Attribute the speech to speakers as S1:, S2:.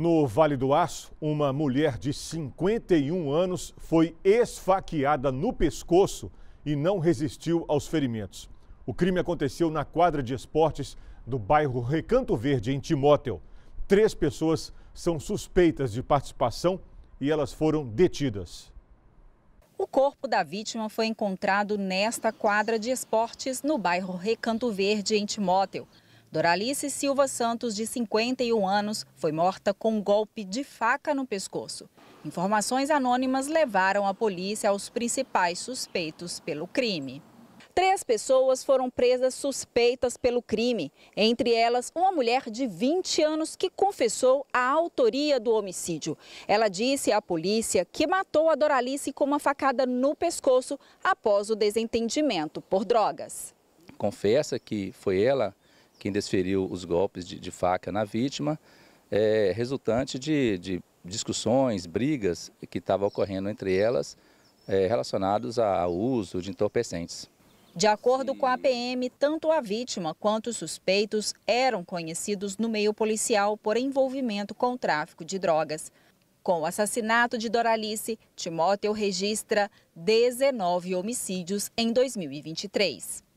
S1: No Vale do Aço, uma mulher de 51 anos foi esfaqueada no pescoço e não resistiu aos ferimentos. O crime aconteceu na quadra de esportes do bairro Recanto Verde, em Timóteo. Três pessoas são suspeitas de participação e elas foram detidas.
S2: O corpo da vítima foi encontrado nesta quadra de esportes no bairro Recanto Verde, em Timóteo. Doralice Silva Santos, de 51 anos, foi morta com um golpe de faca no pescoço. Informações anônimas levaram a polícia aos principais suspeitos pelo crime. Três pessoas foram presas suspeitas pelo crime, entre elas uma mulher de 20 anos que confessou a autoria do homicídio. Ela disse à polícia que matou a Doralice com uma facada no pescoço após o desentendimento por drogas.
S3: Confessa que foi ela quem desferiu os golpes de, de faca na vítima, é, resultante de, de, discussões, brigas que estavam ocorrendo entre elas é, relacionados ao uso de entorpecentes.
S2: De acordo com a PM, tanto a vítima quanto os suspeitos eram conhecidos no meio policial por envolvimento com o tráfico de drogas. Com o assassinato de Doralice, Timóteo registra 19 homicídios em 2023.